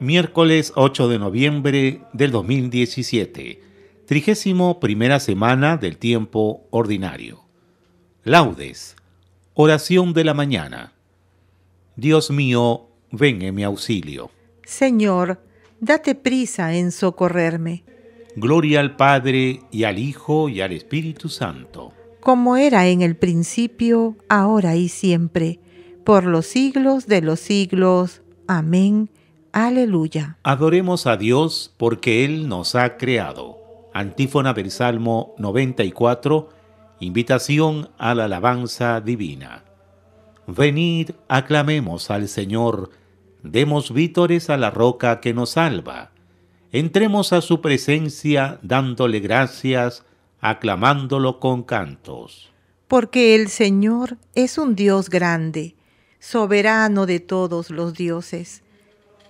miércoles 8 de noviembre del 2017, trigésimo primera semana del tiempo ordinario. Laudes, oración de la mañana. Dios mío, ven en mi auxilio. Señor, date prisa en socorrerme. Gloria al Padre y al Hijo y al Espíritu Santo. Como era en el principio, ahora y siempre, por los siglos de los siglos. Amén Aleluya. Adoremos a Dios porque Él nos ha creado. Antífona del Salmo 94, invitación a la alabanza divina. Venid, aclamemos al Señor, demos vítores a la roca que nos salva. Entremos a su presencia dándole gracias, aclamándolo con cantos. Porque el Señor es un Dios grande, soberano de todos los dioses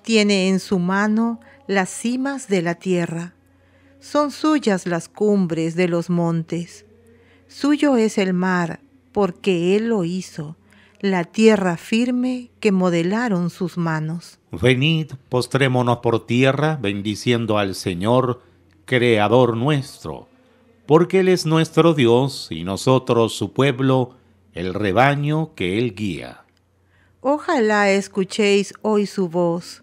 tiene en su mano las cimas de la tierra. Son suyas las cumbres de los montes. Suyo es el mar, porque Él lo hizo, la tierra firme que modelaron sus manos. Venid, postrémonos por tierra, bendiciendo al Señor, Creador nuestro, porque Él es nuestro Dios y nosotros su pueblo, el rebaño que Él guía. Ojalá escuchéis hoy su voz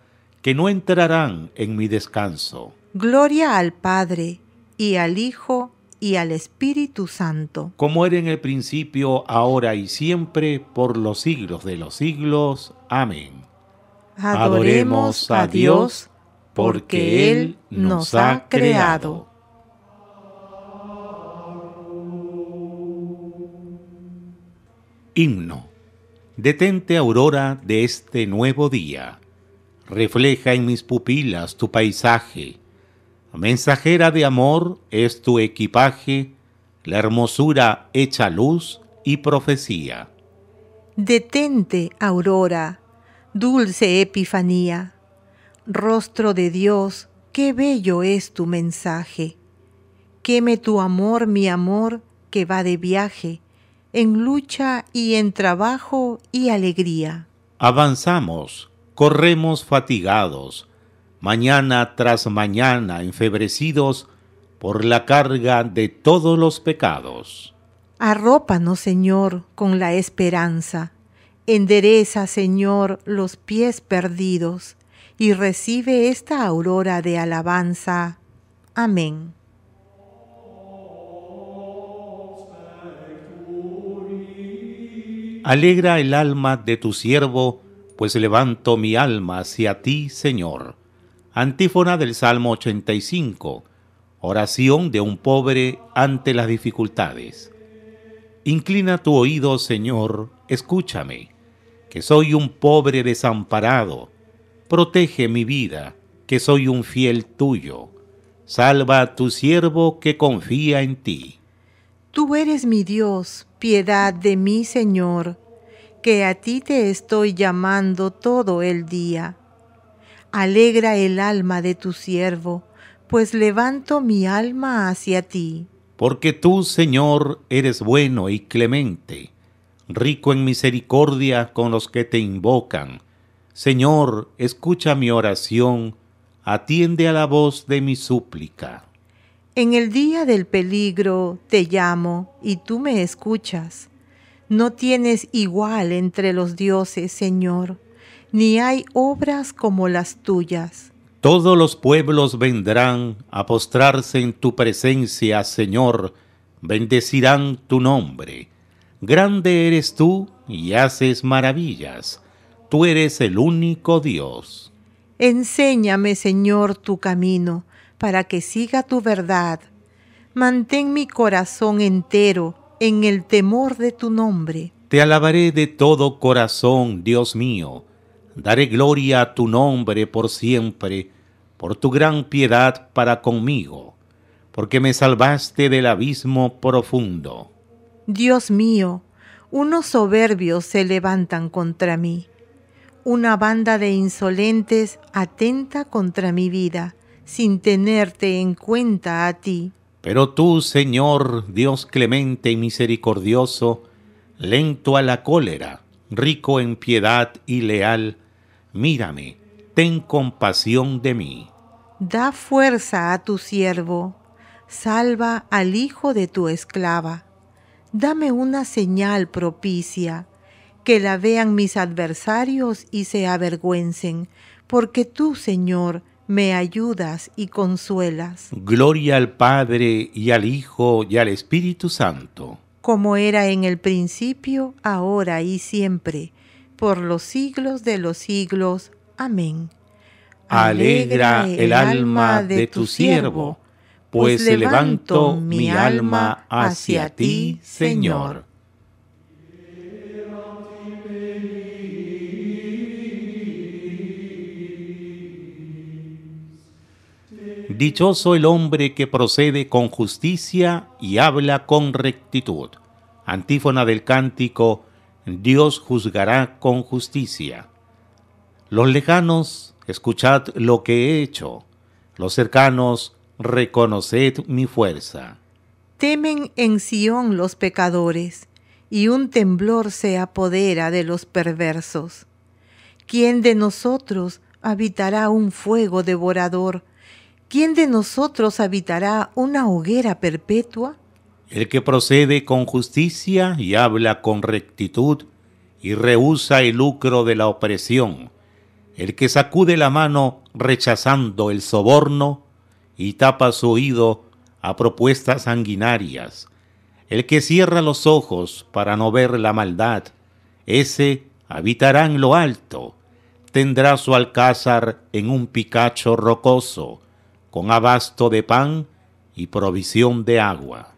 que no entrarán en mi descanso. Gloria al Padre, y al Hijo, y al Espíritu Santo. Como era en el principio, ahora y siempre, por los siglos de los siglos. Amén. Adoremos a Dios, porque Él nos ha creado. Himno. Detente aurora de este nuevo día refleja en mis pupilas tu paisaje. Mensajera de amor es tu equipaje, la hermosura hecha luz y profecía. Detente, aurora, dulce epifanía. Rostro de Dios, qué bello es tu mensaje. Queme tu amor, mi amor, que va de viaje, en lucha y en trabajo y alegría. Avanzamos corremos fatigados, mañana tras mañana enfebrecidos por la carga de todos los pecados. Arrópanos, Señor, con la esperanza. Endereza, Señor, los pies perdidos y recibe esta aurora de alabanza. Amén. Alegra el alma de tu siervo pues levanto mi alma hacia ti, Señor. Antífona del Salmo 85. Oración de un pobre ante las dificultades. Inclina tu oído, Señor, escúchame, que soy un pobre desamparado. Protege mi vida, que soy un fiel tuyo. Salva a tu siervo que confía en ti. Tú eres mi Dios, piedad de mí, Señor que a ti te estoy llamando todo el día. Alegra el alma de tu siervo, pues levanto mi alma hacia ti. Porque tú, Señor, eres bueno y clemente, rico en misericordia con los que te invocan. Señor, escucha mi oración, atiende a la voz de mi súplica. En el día del peligro te llamo y tú me escuchas. No tienes igual entre los dioses, Señor, ni hay obras como las tuyas. Todos los pueblos vendrán a postrarse en tu presencia, Señor, bendecirán tu nombre. Grande eres tú y haces maravillas. Tú eres el único Dios. Enséñame, Señor, tu camino, para que siga tu verdad. Mantén mi corazón entero en el temor de tu nombre. Te alabaré de todo corazón, Dios mío. Daré gloria a tu nombre por siempre, por tu gran piedad para conmigo, porque me salvaste del abismo profundo. Dios mío, unos soberbios se levantan contra mí. Una banda de insolentes atenta contra mi vida, sin tenerte en cuenta a ti. Pero tú, Señor, Dios clemente y misericordioso, lento a la cólera, rico en piedad y leal, mírame, ten compasión de mí. Da fuerza a tu siervo, salva al hijo de tu esclava. Dame una señal propicia, que la vean mis adversarios y se avergüencen, porque tú, Señor, me ayudas y consuelas. Gloria al Padre y al Hijo y al Espíritu Santo. Como era en el principio, ahora y siempre, por los siglos de los siglos. Amén. Alegra, el alma de tu siervo, pues, pues levanto mi alma hacia ti, Señor. Dichoso el hombre que procede con justicia y habla con rectitud. Antífona del cántico, Dios juzgará con justicia. Los lejanos, escuchad lo que he hecho. Los cercanos, reconoced mi fuerza. Temen en Sión los pecadores, y un temblor se apodera de los perversos. ¿Quién de nosotros habitará un fuego devorador? ¿quién de nosotros habitará una hoguera perpetua? El que procede con justicia y habla con rectitud y rehúsa el lucro de la opresión, el que sacude la mano rechazando el soborno y tapa su oído a propuestas sanguinarias, el que cierra los ojos para no ver la maldad, ese habitará en lo alto, tendrá su alcázar en un picacho rocoso, con abasto de pan y provisión de agua.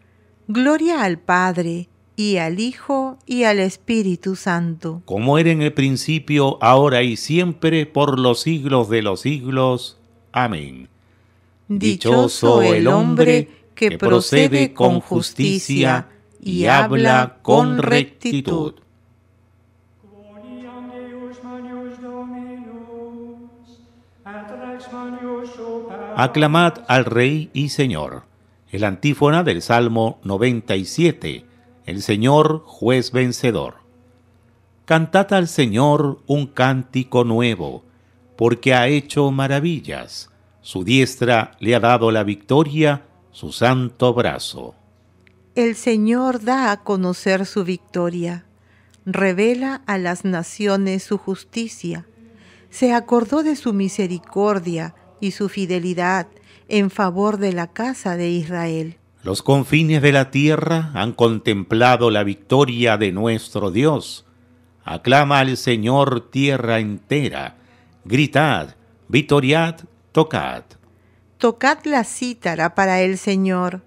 Gloria al Padre, y al Hijo, y al Espíritu Santo. Como era en el principio, ahora y siempre, por los siglos de los siglos. Amén. Dichoso el hombre que, procede con justicia y habla con rectitud. Aclamad al Rey y Señor. El antífona del Salmo 97. El Señor, juez vencedor. Cantad al Señor un cántico nuevo, porque ha hecho maravillas. Su diestra le ha dado la victoria, su santo brazo. El Señor da a conocer su victoria, revela a las naciones su justicia. Se acordó de su misericordia, y su fidelidad en favor de la casa de Israel. Los confines de la tierra han contemplado la victoria de nuestro Dios. Aclama al Señor tierra entera. Gritad, vitoriad, tocad. Tocad la cítara para el Señor.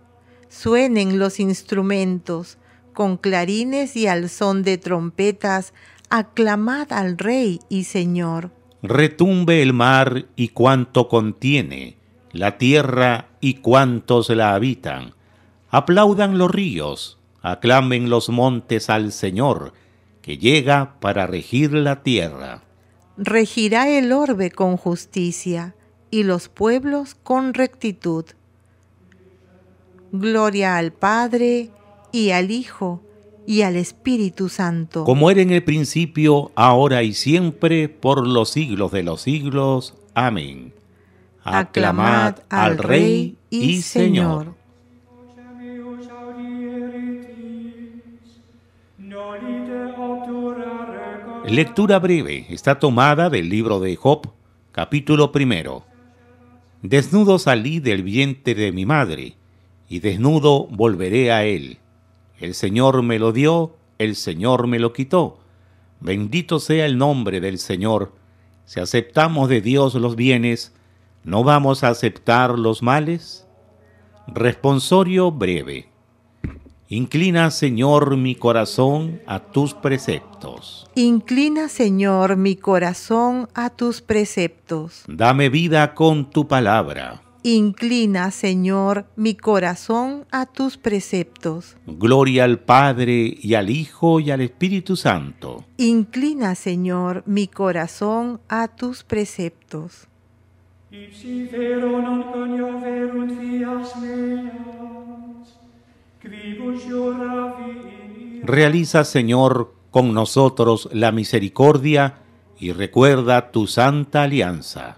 Suenen los instrumentos, con clarines y al son de trompetas, aclamad al Rey y Señor retumbe el mar y cuanto contiene, la tierra y cuantos la habitan. Aplaudan los ríos, aclamen los montes al Señor, que llega para regir la tierra. Regirá el orbe con justicia y los pueblos con rectitud. Gloria al Padre y al Hijo y al Espíritu Santo. Como era en el principio, ahora y siempre, por los siglos de los siglos. Amén. Aclamad, al Rey y Señor. Oh Lectura breve está tomada del libro de Job, capítulo primero. Desnudo salí del vientre de mi madre, y desnudo volveré a él. El Señor me lo dio, el Señor me lo quitó. Bendito sea el nombre del Señor. Si aceptamos de Dios los bienes, ¿no vamos a aceptar los males? Responsorio breve. Inclina, Señor, mi corazón a tus preceptos. Inclina, Señor, mi corazón a tus preceptos. Dame vida con tu palabra. Inclina, Señor, mi corazón a tus preceptos. Gloria al Padre y al Hijo y al Espíritu Santo. Inclina, Señor, mi corazón a tus preceptos. Realiza, Señor, con nosotros la misericordia y recuerda tu santa alianza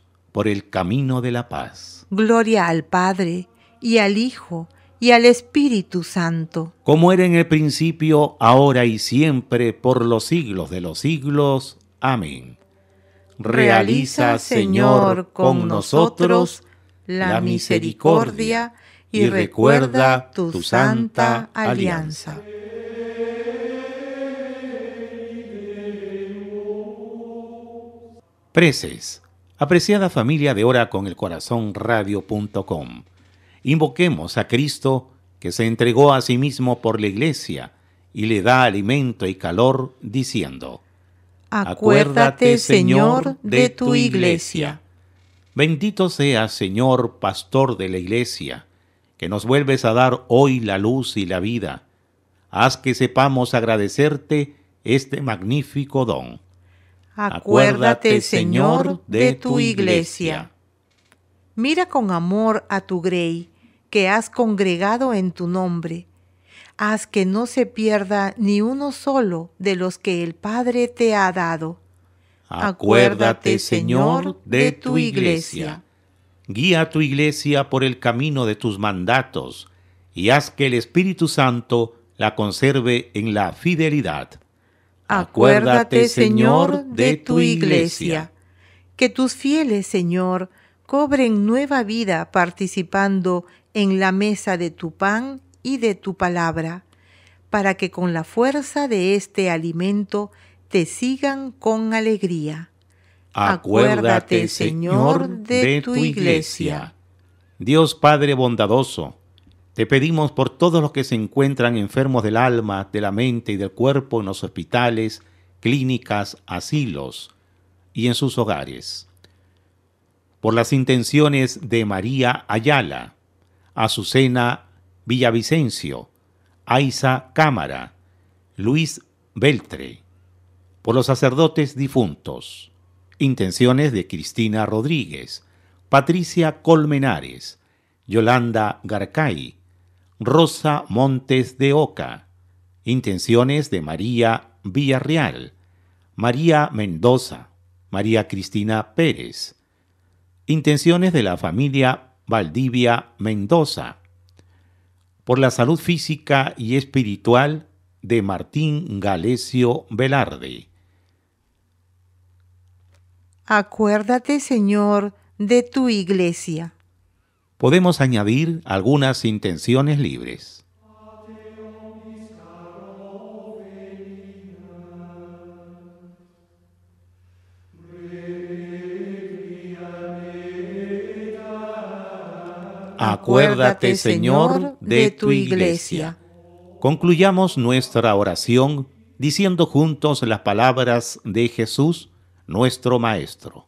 por el camino de la paz. Gloria al Padre, y al Hijo, y al Espíritu Santo. Como era en el principio, ahora y siempre, por los siglos de los siglos. Amén. Realiza, Señor, con nosotros la misericordia y recuerda tu santa alianza. Preces Apreciada familia de Hora con el Corazón Radio.com, invoquemos a Cristo que se entregó a sí mismo por la Iglesia y le da alimento y calor, diciendo, Acuérdate, Señor, de tu Iglesia. Bendito seas, Señor, Pastor de la Iglesia, que nos vuelves a dar hoy la luz y la vida. Haz que sepamos agradecerte este magnífico don. Acuérdate, Señor, de tu iglesia. Mira con amor a tu grey que has congregado en tu nombre. Haz que no se pierda ni uno solo de los que el Padre te ha dado. Acuérdate, Señor, de tu iglesia. Guía a tu iglesia por el camino de tus mandatos y haz que el Espíritu Santo la conserve en la fidelidad. Acuérdate, Señor, de tu iglesia. Que tus fieles, Señor, cobren nueva vida participando en la mesa de tu pan y de tu palabra, para que con la fuerza de este alimento te sigan con alegría. Acuérdate, Señor, de tu iglesia. Dios Padre bondadoso, te pedimos por todos los que se encuentran enfermos del alma, de la mente y del cuerpo en los hospitales, clínicas, asilos y en sus hogares. Por las intenciones de María Ayala, Azucena Villavicencio, Aiza Cámara, Luis Beltre, por los sacerdotes difuntos, intenciones de Cristina Rodríguez, Patricia Colmenares, Yolanda Garcay, Rosa Montes de Oca. Intenciones de María Villarreal, María Mendoza, María Cristina Pérez. Intenciones de la familia Valdivia Mendoza. Por la salud física y espiritual de Martín Galesio Velarde. Acuérdate, Señor, de tu iglesia podemos añadir algunas intenciones libres. Acuérdate, Señor, de tu iglesia. Concluyamos nuestra oración diciendo juntos las palabras de Jesús, nuestro Maestro.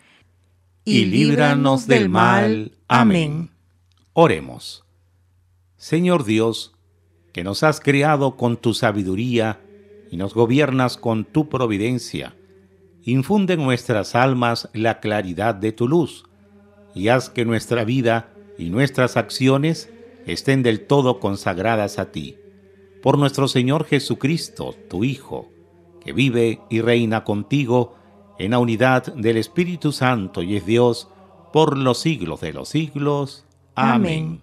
y líbranos del mal. Amén. Oremos. Señor Dios, que nos has creado con tu sabiduría y nos gobiernas con tu providencia, infunde en nuestras almas la claridad de tu luz y haz que nuestra vida y nuestras acciones estén del todo consagradas a ti. Por nuestro Señor Jesucristo, tu Hijo, que vive y reina contigo, en la unidad del Espíritu Santo y es Dios por los siglos de los siglos. Amén.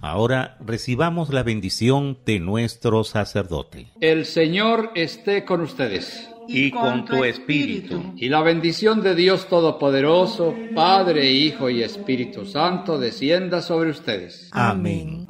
Ahora recibamos la bendición de nuestro sacerdote. El Señor esté con ustedes. Y, con, tu espíritu. Y la bendición de Dios Todopoderoso, Padre, Hijo y Espíritu Santo, descienda sobre ustedes. Amén.